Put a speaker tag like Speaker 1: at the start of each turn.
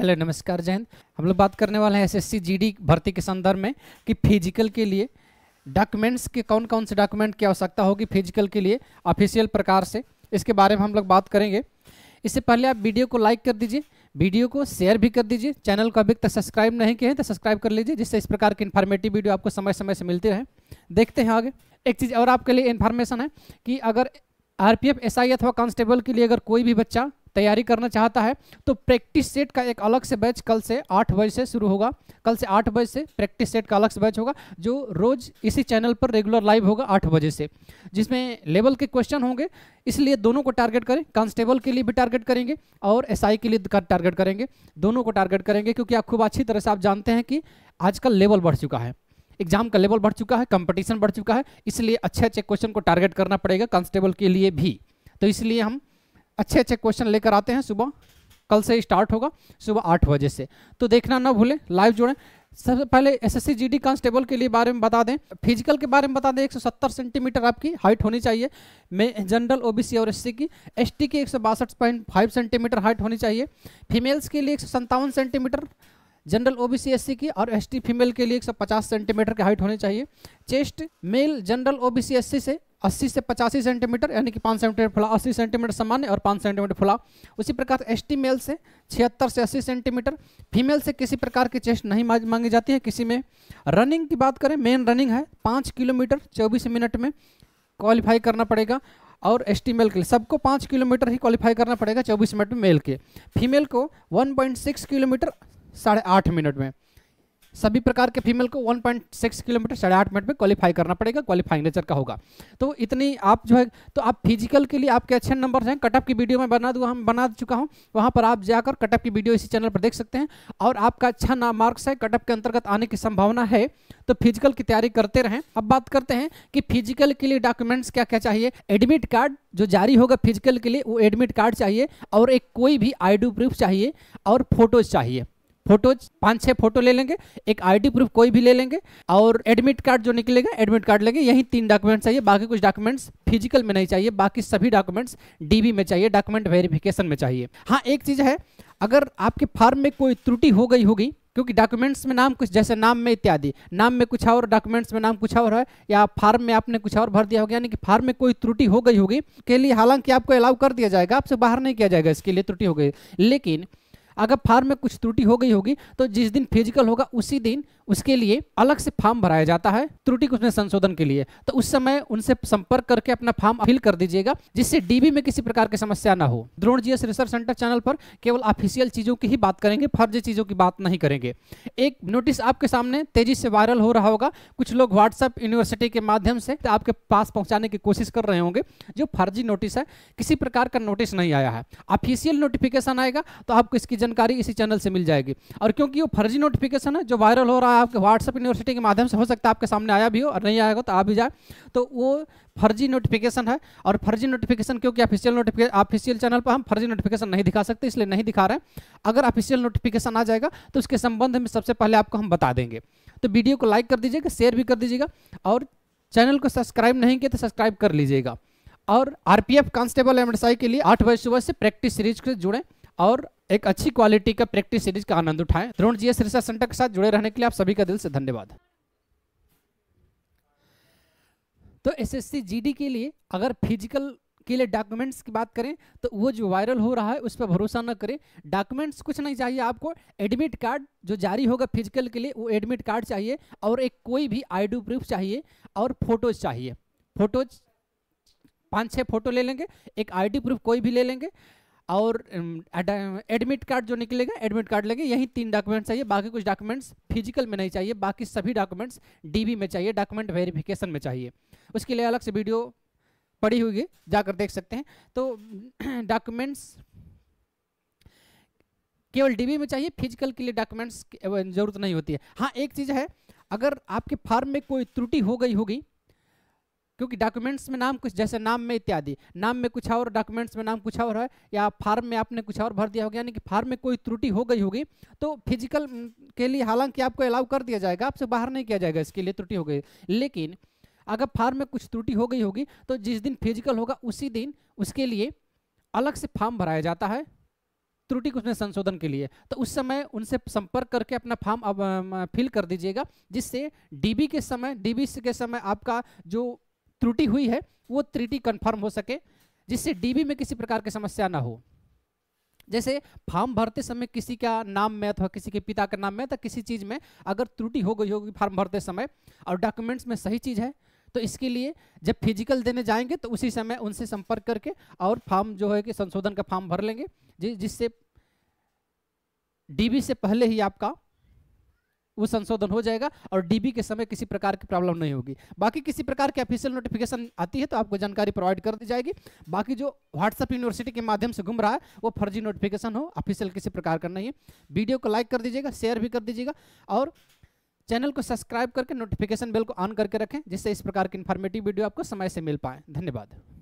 Speaker 1: hello नमस्कार जयंत हम लोग बात करने वाले हैं एसएससी जीडी भर्ती के संदर्भ में कि फिजिकल के लिए डॉक्यूमेंट्स के कौन कौन से डॉक्यूमेंट की आवश्यकता होगी फिजिकल के लिए ऑफिशियल प्रकार से इसके बारे में हम लोग बात करेंगे इससे पहले आप वीडियो को लाइक कर दीजिए वीडियो को शेयर भी कर दीजिए चैनल को अभी तक सब्सक्राइब नहीं किए हैं तो सब्सक्राइब कर लीजिए जिससे इस प्रकार की इन्फॉर्मेटिव वीडियो आपको समय समय से मिलती रहे देखते हैं आगे एक चीज़ और आपके लिए इन्फॉर्मेशन है कि अगर R P F S I अथवा कांस्टेबल के लिए अगर कोई भी बच्चा तैयारी करना चाहता है तो प्रैक्टिस सेट का एक अलग से बैच कल से आठ बजे से शुरू होगा कल से आठ बजे से प्रैक्टिस सेट का अलग से बैच होगा जो रोज इसी चैनल पर रेगुलर लाइव होगा आठ बजे से जिसमें लेवल के क्वेश्चन होंगे इसलिए दोनों को टारगेट करें कांस्टेबल के लिए भी टारगेट करेंगे और एस के लिए टारगेट करेंगे दोनों को टारगेट करेंगे क्योंकि आप खूब अच्छी तरह से आप जानते हैं कि आजकल लेवल बढ़ चुका है एग्जाम का लेवल बढ़ चुका है कंपटीशन बढ़ चुका है इसलिए अच्छे अच्छे क्वेश्चन को टारगेट करना पड़ेगा कांस्टेबल के लिए भी तो इसलिए हम अच्छे अच्छे क्वेश्चन लेकर आते हैं सुबह कल से स्टार्ट होगा सुबह आठ बजे से तो देखना ना भूलें लाइव जुड़ें सबसे पहले एस एस सी कांस्टेबल के लिए बारे में बता दें फिजिकल के बारे में बता दें 170 सेंटीमीटर आपकी हाइट होनी चाहिए मैं जनरल ओबीसी और एससी की एसटी की एक सेंटीमीटर हाइट होनी चाहिए फीमेल्स के लिए एक सेंटीमीटर जनरल ओबीसी एससी की और एसटी फीमेल के लिए 150 सेंटीमीटर की हाइट होनी चाहिए chest male general OBC SC से अस्सी से पचासी सेंटीमीटर यानी कि पाँच सेंटीमीटर फुला अस्सी सेंटीमीटर सामान्य और पाँच सेंटीमीटर फुला उसी प्रकार एस टी मेल से छिहत्तर से अस्सी सेंटीमीटर फीमेल से किसी प्रकार की चेस्ट नहीं मांगी जाती है किसी में रनिंग की बात करें मेन रनिंग है पाँच किलोमीटर चौबीस मिनट में क्वालिफाई करना पड़ेगा और एस टी मेल के लिए सबको पाँच किलोमीटर ही क्वालिफाई करना पड़ेगा चौबीस मिनट में मेल के फीमेल को वन पॉइंट सिक्स किलोमीटर साढ़े आठ मिनट में सभी प्रकार के फीमेल को 1.6 किलोमीटर साढ़े आठ मिनट में क्वालिफाई करना पड़ेगा क्वालिफाइंग नेचर का होगा तो इतनी आप जो है तो आप फिजिकल के लिए आपके अच्छे नंबर हैं कटअप की वीडियो में बना दूँ हम बना चुका हूँ वहाँ पर आप जाकर कटअप की वीडियो इसी चैनल पर देख सकते हैं और आपका अच्छा नाम मार्क्स है कटअप के अंतर्गत आने की संभावना है तो फिजिकल की तैयारी करते रहें अब बात करते हैं कि फिजिकल के लिए डॉक्यूमेंट्स क्या क्या चाहिए एडमिट कार्ड जो जारी होगा फिजिकल के लिए वो एडमिट कार्ड चाहिए और एक कोई भी आई प्रूफ चाहिए और फोटोज चाहिए फोटोज पांच छह फोटो ले लेंगे एक आईडी प्रूफ कोई भी ले लेंगे और एडमिट कार्ड जो निकलेगा एडमिट कार्ड लेंगे यही तीन डॉक्यूमेंट चाहिए बाकी कुछ डॉक्यूमेंट्स फिजिकल में नहीं चाहिए बाकी सभी डॉक्यूमेंट्स डीबी में चाहिए डॉक्यूमेंट वेरिफिकेशन में चाहिए हाँ एक चीज़ है अगर आपके फार्म में कोई त्रुटि हो गई होगी क्योंकि डॉक्यूमेंट्स में नाम कुछ जैसे नाम में इत्यादि नाम में कुछ और डॉक्यूमेंट्स में नाम कुछ और है या फार्म में आपने कुछ और भर दिया होगा यानी कि फार्म में कोई त्रुटि हो गई होगी के लिए हालांकि आपको अलाउ कर दिया जाएगा आपसे बाहर नहीं किया जाएगा इसके लिए त्रुटि हो गई लेकिन अगर फार्म में कुछ त्रुटि हो गई होगी तो जिस दिन फिजिकल होगा उसी दिन उसके लिए अलग से फॉर्म भराया जाता है त्रुटि उसमें संशोधन के लिए तो उस समय उनसे संपर्क करके अपना फॉर्म फिल कर दीजिएगा जिससे डीबी में किसी प्रकार की समस्या ना हो Drona GS research centre channel पर केवल ऑफिशियल चीजों की ही बात करेंगे फर्जी चीजों की बात नहीं करेंगे एक नोटिस आपके सामने तेजी से वायरल हो रहा होगा कुछ लोग व्हाट्सएप यूनिवर्सिटी के माध्यम से आपके पास पहुंचाने की कोशिश कर रहे होंगे जो फर्जी नोटिस है किसी प्रकार का नोटिस नहीं आया है ऑफिशियल नोटिफिकेशन आएगा तो आपको इसकी जानकारी इसी चैनल से मिल जाएगी और क्योंकि वो फर्जी नोटिफिकेशन है जो वायरल हो रहा है आपके व्हाट्सअप यूनिवर्सिटी के माध्यम से हो सकता है आपके सामने आया भी हो और नहीं आएगा तो आ भी जाए तो वो फर्जी नोटिफिकेशन है और फर्जी नोटिफिकेशन क्योंकि ऑफिशियल नोटिफिकेशन ऑफिशियल चैनल पर हम फर्जी नोटिफिकेशन नहीं दिखा सकते इसलिए नहीं दिखा रहे हैं अगर ऑफिशियल नोटिफिकेशन आ जाएगा तो उसके संबंध में सबसे पहले आपको हम बता देंगे तो वीडियो को लाइक कर दीजिएगा शेयर भी कर दीजिएगा और चैनल को सब्सक्राइब नहीं किया तो सब्सक्राइब कर लीजिएगा और आरपीएफ कांस्टेबल एम के लिए आठ बजे सुबह से प्रैक्टिस सीरीज से जुड़ें और एक अच्छी क्वालिटी का प्रैक्टिस सीरीज का आनंद उठाएं द्रोण जीएस रिसर्च सेंटर के साथ जुड़े रहने के लिए आप सभी का दिल से धन्यवाद तो एसएससी जीडी के लिए अगर फिजिकल के लिए डॉक्यूमेंट्स की बात करें तो वो जो वायरल हो रहा है उस पर भरोसा न करें डॉक्यूमेंट्स कुछ नहीं चाहिए आपको एडमिट कार्ड जो जारी होगा फिजिकल के लिए वो एडमिट कार्ड चाहिए और एक कोई भी आईडी प्रूफ चाहिए और फोटोज चाहिए फोटोज पांच छह फोटो ले लेंगे एक आईडी प्रूफ कोई भी ले लेंगे और एडमिट कार्ड जो निकलेगा एडमिट कार्ड लगे यही तीन डॉक्यूमेंट्स चाहिए बाकी कुछ डॉक्यूमेंट्स फिजिकल में नहीं चाहिए बाकी सभी डॉक्यूमेंट्स डीबी में चाहिए डॉक्यूमेंट वेरिफिकेशन में चाहिए उसके लिए अलग से वीडियो पड़ी हुई जाकर देख सकते हैं तो डॉक्यूमेंट्स केवल डीबी में चाहिए फिजिकल के लिए डॉक्यूमेंट्स जरूरत नहीं होती है हाँ एक चीज़ है अगर आपके फार्म में कोई त्रुटि हो गई होगी क्योंकि डॉक्यूमेंट्स में नाम कुछ जैसे नाम में इत्यादि नाम में कुछ और डॉक्यूमेंट्स में नाम कुछ और है या फार्म में आपने कुछ और भर दिया होगा यानी कि फार्म में कोई त्रुटि हो गई होगी तो फिजिकल के लिए हालांकि आपको अलाउ कर दिया जाएगा आपसे बाहर नहीं किया जाएगा इसके लिए त्रुटि हो गई लेकिन अगर फार्म में कुछ त्रुटि हो गई होगी तो जिस दिन फिजिकल होगा उसी दिन उसके लिए अलग से फार्म भराया जाता है त्रुटि उसमें संशोधन के लिए तो उस समय उनसे संपर्क करके अपना फॉर्म अब फिल कर दीजिएगा जिससे डीबी के समय डीबी के समय आपका जो त्रुटि हुई है वो त्रुटि कन्फर्म हो सके जिससे डीबी में किसी प्रकार की समस्या ना हो जैसे फॉर्म भरते समय किसी का नाम में अथवा किसी के पिता का नाम में अथवा तो किसी चीज़ में अगर त्रुटि हो गई होगी फॉर्म भरते समय और डॉक्यूमेंट्स में सही चीज़ है तो इसके लिए जब फिजिकल देने जाएंगे तो उसी समय उनसे संपर्क करके और फॉर्म जो है कि संशोधन का फॉर्म भर लेंगे जिससे डीबी से पहले ही आपका वो संशोधन हो जाएगा और डीबी के समय किसी प्रकार की प्रॉब्लम नहीं होगी बाकी किसी प्रकार की ऑफिशियल नोटिफिकेशन आती है तो आपको जानकारी प्रोवाइड कर दी जाएगी बाकी जो व्हाट्सएप यूनिवर्सिटी के माध्यम से घूम रहा है वो फर्जी नोटिफिकेशन हो ऑफिशियल किसी प्रकार का नहीं है वीडियो को लाइक कर दीजिएगा शेयर भी कर दीजिएगा और चैनल को सब्सक्राइब करके नोटिफिकेशन बेल को ऑन करके रखें जिससे इस प्रकार की इन्फॉर्मेटिव वीडियो आपको समय से मिल पाए धन्यवाद